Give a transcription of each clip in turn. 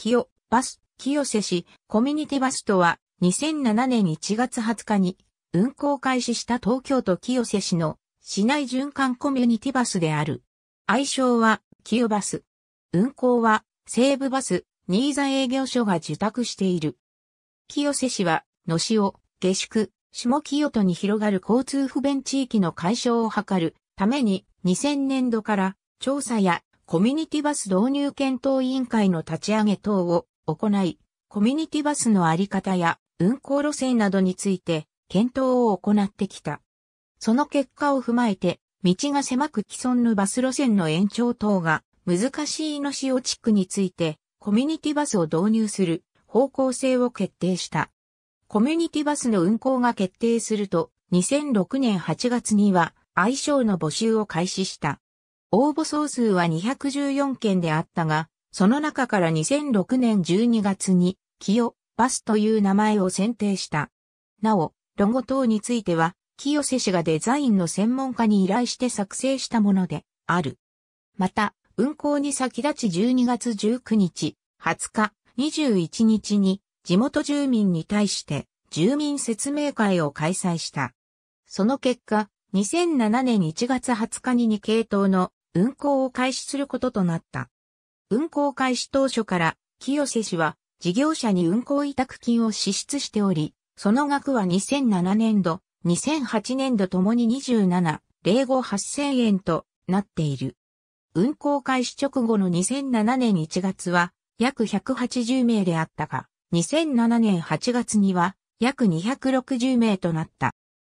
清、バス、清瀬市、コミュニティバスとは、2007年1月20日に、運行開始した東京都清瀬市の市内循環コミュニティバスである。愛称は、清バス。運行は、西武バス、新座営業所が受託している。清瀬市は、野潮、下宿、下清都に広がる交通不便地域の解消を図るために、2000年度から調査やコミュニティバス導入検討委員会の立ち上げ等を行い、コミュニティバスのあり方や運行路線などについて検討を行ってきた。その結果を踏まえて、道が狭く既存のバス路線の延長等が難しいのしお地区について、コミュニティバスを導入する方向性を決定した。コミュニティバスの運行が決定すると、2006年8月には愛称の募集を開始した。応募総数は214件であったが、その中から2006年12月に、清、バスという名前を選定した。なお、ロゴ等については、清瀬氏がデザインの専門家に依頼して作成したものである。また、運行に先立ち12月19日、20日、21日に地元住民に対して住民説明会を開催した。その結果、2007年1月20日に2系統の運行を開始することとなった。運行開始当初から、清瀬氏は事業者に運行委託金を支出しており、その額は2007年度、2008年度ともに27、058000円となっている。運行開始直後の2007年1月は約180名であったが、2007年8月には約260名となった。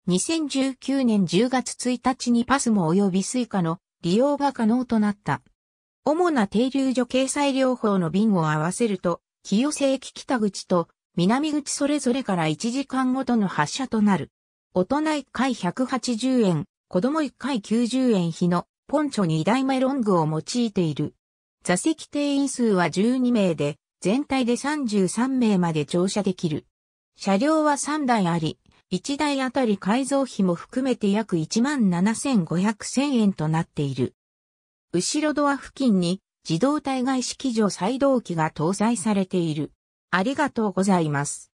2019年10月1日にパスも及びスイカの利用が可能となった。主な停留所掲載療法の便を合わせると、清瀬駅北口と南口それぞれから1時間ごとの発車となる。大人1回180円、子供1回90円比のポンチョ2代目ロングを用いている。座席定員数は12名で、全体で33名まで乗車できる。車両は3台あり、1台あたり改造費も含めて約17,500円となっている。後ろドア付近に自動体外式除再動機が搭載されている。ありがとうございます。